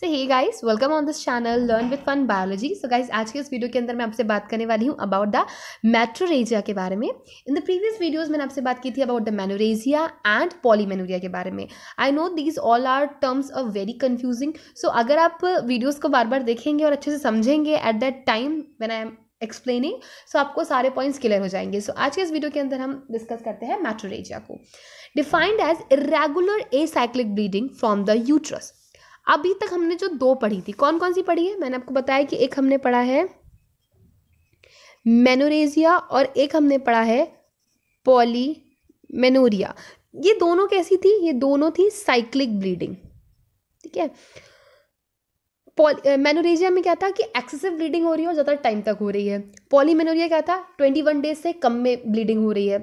So hey guys welcome on this channel learn with fun biology so guys आज के इस video के अंदर मैं आपसे बात करने वाली हूँ अबाउट द मेट्रोरेजिया के बारे में इन द प्रीवियस वीडियोस मैंने आपसे बात की थी about the menorrhagia and polymenorrhea के बारे में I know these all are terms a very confusing so अगर आप वीडियोज़ को बार बार देखेंगे और अच्छे से समझेंगे at that time when I am explaining so आपको सारे पॉइंट्स क्लियर हो जाएंगे सो so, आज के इस वीडियो के अंदर हम डिस्कस करते हैं मैट्रोरेजिया को defined as irregular acyclic bleeding from the uterus अभी तक हमने जो दो पढ़ी थी कौन कौन सी पढ़ी है मैंने आपको बताया कि एक हमने पढ़ा है मेनोरेजिया और एक हमने पढ़ा है पॉली मेनोरिया ये दोनों कैसी थी ये दोनों थी साइक्लिक ब्लीडिंग ठीक है मेनोरेजिया में क्या था कि एक्सेसिव ब्लीडिंग हो रही है और ज़्यादा टाइम तक हो रही है पॉली मेनोरिया क्या था ट्वेंटी वन डेज से कम में ब्लीडिंग हो रही है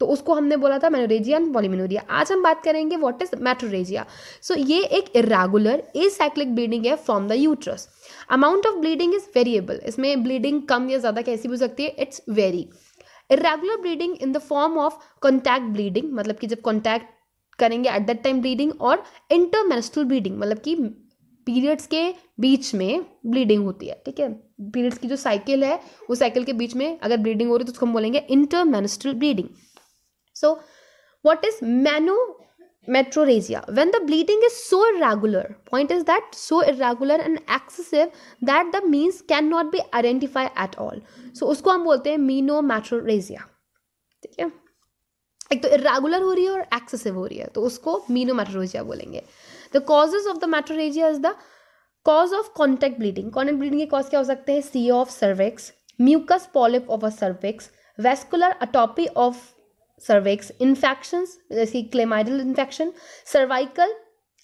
तो उसको हमने बोला था मेनोरेजिया एंड पॉलीमेनोरिया आज हम बात करेंगे व्हाट इज मेट्रोरेजिया सो ये एक इरेगुलर एसाइक्लिक ब्लीडिंग है from the uterus amount of bleeding is variable इसमें ब्लीडिंग कम या ज़्यादा कैसी भी हो सकती है it's very irregular bleeding in the form of contact bleeding मतलब कि जब कॉन्टैक्ट करेंगे एट दैट टाइम ब्लीडिंग और इंटरमेस्टल ब्लीडिंग मतलब कि पीरियड्स के बीच में ब्लीडिंग होती है ठीक है पीरियड्स की जो साइकिल है उस साइकिल के बीच में अगर ब्लीडिंग हो रही है तो उसको हम बोलेंगे intermenstrual bleeding is what metrorrhagia when the bleeding is so so point is that so so and excessive that the means can not be identify at all so उसको हम बोलते हैं मेट्रोरेजिया ठीक है एक तो इरेगुलर हो रही है और एक्सेसिव हो रही है तो उसको मीनो मेट्रोरेजिया बोलेंगे the causes of the metrorrhagia is the cause of contact bleeding contact bleeding के कॉज क्या हो सकते हैं C of cervix mucous polyp of a cervix vascular ectopy of cervix infection जैसे क्लेमाइडल इन्फेक्शन सर्वाइकल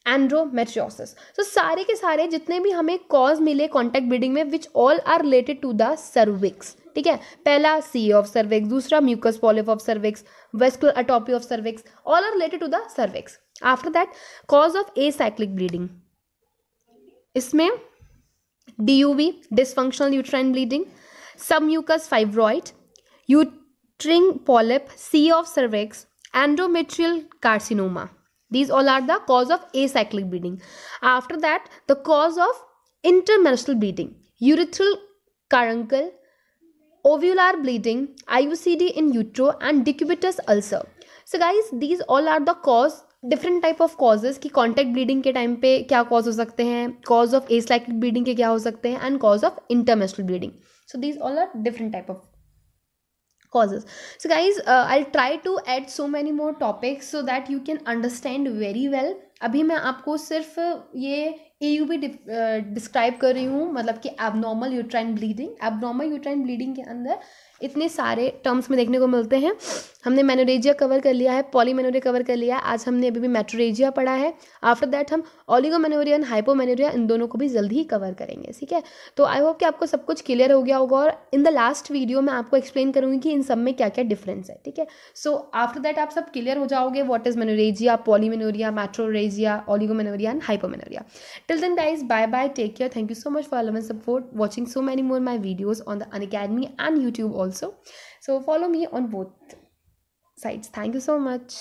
एंड्रोमेट्रियोसिस तो सारे के सारे जितने भी हमें कॉज मिले कॉन्टैक्ट ब्लीडिंग में which all are related to the cervix ठीक है पहला सी ऑफ सर्विक्स दूसरा mucous polyp of cervix vascular ectopy of cervix all are related to the cervix after that cause of acyclic bleeding इसमें D U B dysfunctional uterine bleeding sub mucous fibroid U string polyp, C of cervix, endometrial carcinoma. These all are the cause of acyclic bleeding. After that, the cause of intermenstrual bleeding, urethral caruncle, ovular bleeding, IUCD in utero, and decubitus ulcer. So guys, these all are the cause different type of causes कि contact bleeding के time पे क्या cause हो सकते हैं cause of acyclic bleeding के क्या हो सकते हैं and cause of intermenstrual bleeding so these all are different type of causes so guys uh, i'll try to add so many more topics so that you can understand very well अभी मैं आपको सिर्फ ये भी describe uh, कर रही हूँ मतलब कि abnormal uterine bleeding abnormal uterine bleeding के अंदर इतने सारे टर्म्स में देखने को मिलते हैं हमने मेनोरेजिया कवर कर लिया है पॉलीमेनोरिया कवर कर लिया है आज हमने अभी भी मेट्रोरेजिया पढ़ा है आफ्टर दैट हम ओलिगोमेनोरिया एंड हाइपोमेनोरिया इन दोनों को भी जल्दी ही कवर करेंगे ठीक है तो आई होप कि आपको सब कुछ क्लियर हो गया होगा और इन द लास्ट वीडियो मैं आपको एक्सप्लेन करूँगी कि इन सब में क्या क्या डिफरेंस है ठीक है सो आफ्टर दैट आप सब क्लियर हो जाओगे what is menorrhagia polymenorrhea metrorrhagia oligomenorrhea and hypomenorrhea Till then, guys, bye bye. Take care. Thank you so much for all of and support. Watching so many more my videos on the Unacademy and YouTube also. So follow me on both sites. Thank you so much.